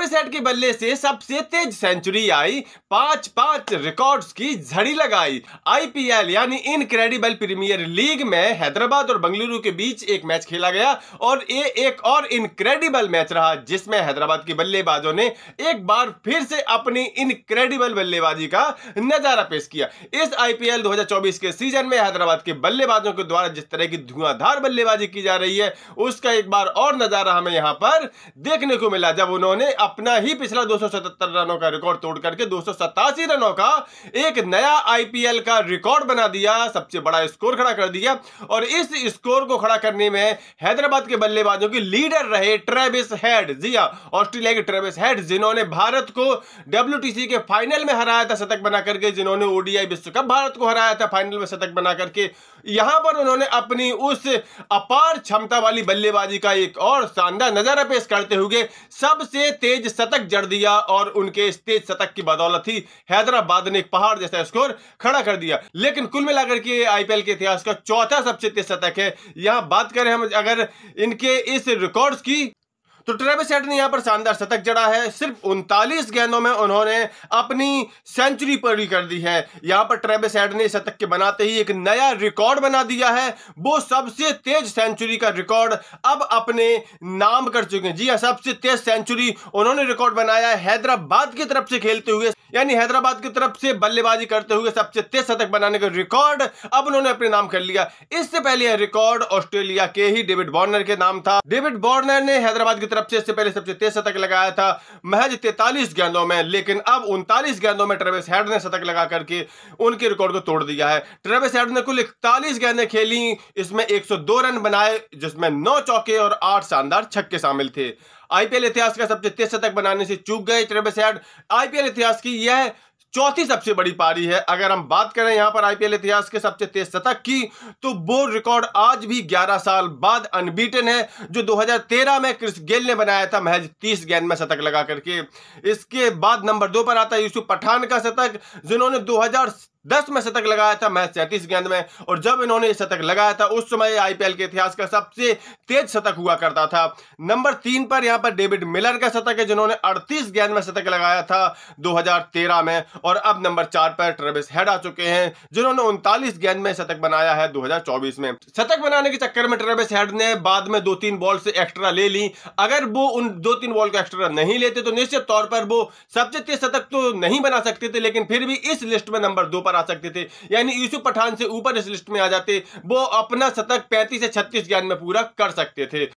चौबीस के बल्ले से सबसे तेज सेंचुरी आई पांच पांच रिकॉर्ड्स की झड़ी लगाई आईपीएल यानी इनक्रेडिबल प्रीमियर लीग में हैदराबाद और बंगलुरु के बीच एक मैच खेला गया और ये एक और इनक्रेडिबल मैच रहा जिसमें हैदराबाद के बल्लेबाजों ने एक बार फिर से अपनी इनक्रेडिबल बल्लेबाजी का नजारा पेश किया इस आईपीएल 2024 के सीजन में हैदराबाद के बल्लेबाजों के द्वारा जिस तरह की धुआंधार बल्लेबाजी की जा रही है उसका एक बार और नजारा हमें यहां पर देखने को मिला जब उन्होंने अपना ही पिछला 277 रनों का रिकॉर्ड तोड़ करके दो रनों का एक नया आईपीएल का रिकॉर्ड बना दिया सबसे बड़ा स्कोर खड़ा कर दिया और इस स्कोर को खड़ा करने में हैदराबाद के बल्लेबाजों की लीडर रहे ट्रेविस हेड जी हाँ ऑस्ट्रेलिया के ट्रेविस हेड जिन्होंने भारत को डब्ल्यू के फाइनल में हराया था शतक बना करके जिन्होंने ओडीआई विश्व कप भारत को हराया था फाइनल में शतक बना करके यहां पर उन्होंने अपनी उस अपार क्षमता वाली बल्लेबाजी का एक और शानदार नजारा पेश करते हुए सबसे तेज शतक जड़ दिया और उनके इस तेज शतक की बदौलत ही हैदराबाद ने एक पहाड़ जैसा स्कोर खड़ा कर दिया लेकिन कुल मिलाकर के आईपीएल के इतिहास का चौथा सबसे तेज शतक है यहां बात करें हम अगर इनके इस रिकॉर्ड की तो ट्रेविस हेड ने यहां पर शानदार शतक जड़ा है सिर्फ उनतालीस गेंदों में उन्होंने अपनी सेंचुरी पूरी कर दी है यहां पर ट्रेविस हेड ने शतक के बनाते ही एक नया रिकॉर्ड बना दिया है वो सबसे तेज सेंचुरी का रिकॉर्ड अब अपने नाम कर चुके हैं जी हाँ सबसे तेज सेंचुरी उन्होंने रिकॉर्ड बनाया है हैदराबाद की तरफ से खेलते हुए यानी हैदराबाद की तरफ से बल्लेबाजी करते हुए सबसे तेज शतक बनाने का रिकॉर्ड अब उन्होंने अपने नाम कर लिया इससे पहले यह रिकॉर्ड ऑस्ट्रेलिया के ही डेविड बॉर्नर के नाम था डेविड बॉर्नर ने हैदराबाद की तरफ से इससे पहले सबसे तेज शतक लगाया था महज तैतालीस गेंदों में लेकिन अब उनतालीस गेंदों में ट्रेविस हेड ने शतक लगा करके उनके रिकॉर्ड को तोड़ दिया है ट्रेविस हेड ने कुल इकतालीस गेंदें खेली इसमें एक रन बनाए जिसमें नौ चौके और आठ शानदार छक्के शामिल थे आईपीएल इतिहास का सबसे तेज शतक बनाने से चूक गए सैड आईपीएल इतिहास की यह चौथी सबसे बड़ी पारी है अगर हम बात करें यहां पर आईपीएल इतिहास के सबसे तेज शतक की तो वो रिकॉर्ड आज भी 11 साल बाद अनबीटन है जो 2013 में क्रिस गेल ने बनाया था महज 30 गेंद में शतक लगा करके इसके बाद नंबर दो पर आता है यूसुफ पठान का शतक जिन्होंने दस में शतक लगाया था मैच सैंतीस गेंद में और जब इन्होंने शतक लगाया था उस समय आईपीएल के इतिहास का सबसे तेज शतक हुआ करता था नंबर तीन पर यहां पर डेविड मिलर का शतक है जिन्होंने 38 गेंद में शतक लगाया था 2013 में और अब नंबर चार पर ट्रेविस हेड आ चुके हैं जिन्होंने उनतालीस गेंद में शतक बनाया है दो में शतक बनाने के चक्कर में ट्रेविस हेड ने बाद में दो तीन बॉल से एक्स्ट्रा ले ली अगर वो उन दो तीन बॉल को एक्स्ट्रा नहीं लेते तो निश्चित तौर पर वो सबसे तेज शतक तो नहीं बना सकते थे लेकिन फिर भी इस लिस्ट में नंबर दो पर ऊपर आ सकते थे यानी यूसुफ पठान से ऊपर इस लिस्ट में आ जाते वो अपना शतक पैंतीस से छत्तीस गेंद में पूरा कर सकते थे